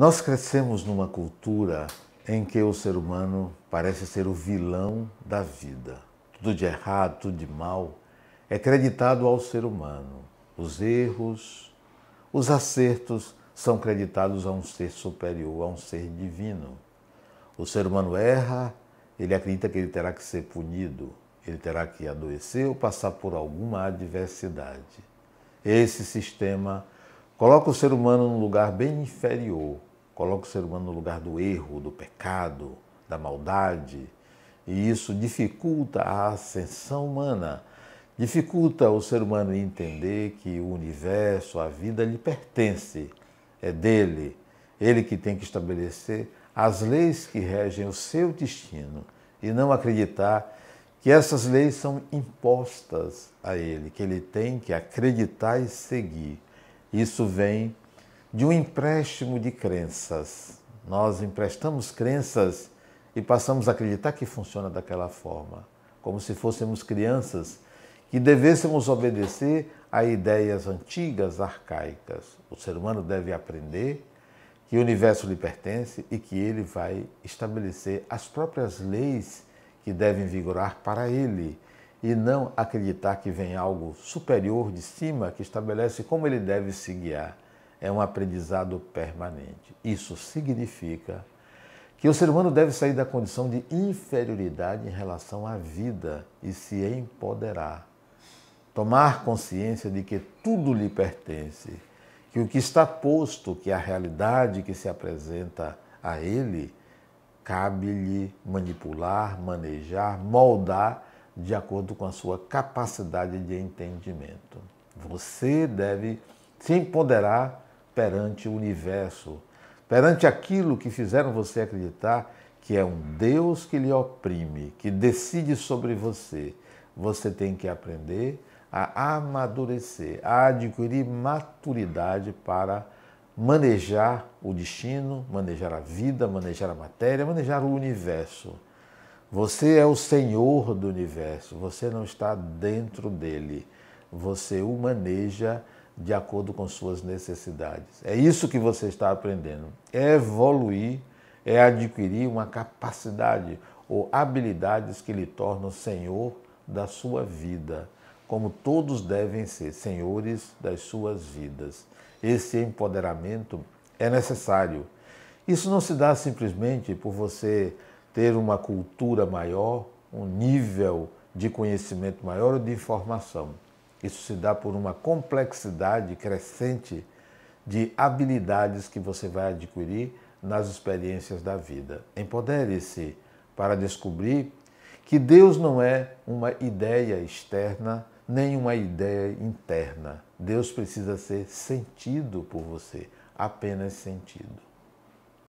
Nós crescemos numa cultura em que o ser humano parece ser o vilão da vida. Tudo de errado, tudo de mal é creditado ao ser humano. Os erros, os acertos são creditados a um ser superior, a um ser divino. O ser humano erra, ele acredita que ele terá que ser punido, ele terá que adoecer ou passar por alguma adversidade. Esse sistema coloca o ser humano num lugar bem inferior coloca o ser humano no lugar do erro, do pecado, da maldade, e isso dificulta a ascensão humana, dificulta o ser humano entender que o universo, a vida lhe pertence, é dele, ele que tem que estabelecer as leis que regem o seu destino e não acreditar que essas leis são impostas a ele, que ele tem que acreditar e seguir. Isso vem de um empréstimo de crenças. Nós emprestamos crenças e passamos a acreditar que funciona daquela forma, como se fôssemos crianças que devêssemos obedecer a ideias antigas, arcaicas. O ser humano deve aprender que o universo lhe pertence e que ele vai estabelecer as próprias leis que devem vigorar para ele e não acreditar que vem algo superior de cima que estabelece como ele deve se guiar é um aprendizado permanente. Isso significa que o ser humano deve sair da condição de inferioridade em relação à vida e se empoderar. Tomar consciência de que tudo lhe pertence, que o que está posto, que a realidade que se apresenta a ele, cabe-lhe manipular, manejar, moldar de acordo com a sua capacidade de entendimento. Você deve se empoderar perante o universo, perante aquilo que fizeram você acreditar que é um Deus que lhe oprime, que decide sobre você. Você tem que aprender a amadurecer, a adquirir maturidade para manejar o destino, manejar a vida, manejar a matéria, manejar o universo. Você é o senhor do universo, você não está dentro dele, você o maneja de acordo com suas necessidades. É isso que você está aprendendo. evoluir é adquirir uma capacidade ou habilidades que lhe tornam senhor da sua vida, como todos devem ser senhores das suas vidas. Esse empoderamento é necessário. Isso não se dá simplesmente por você ter uma cultura maior, um nível de conhecimento maior ou de informação. Isso se dá por uma complexidade crescente de habilidades que você vai adquirir nas experiências da vida. Empodere-se para descobrir que Deus não é uma ideia externa nem uma ideia interna. Deus precisa ser sentido por você, apenas sentido.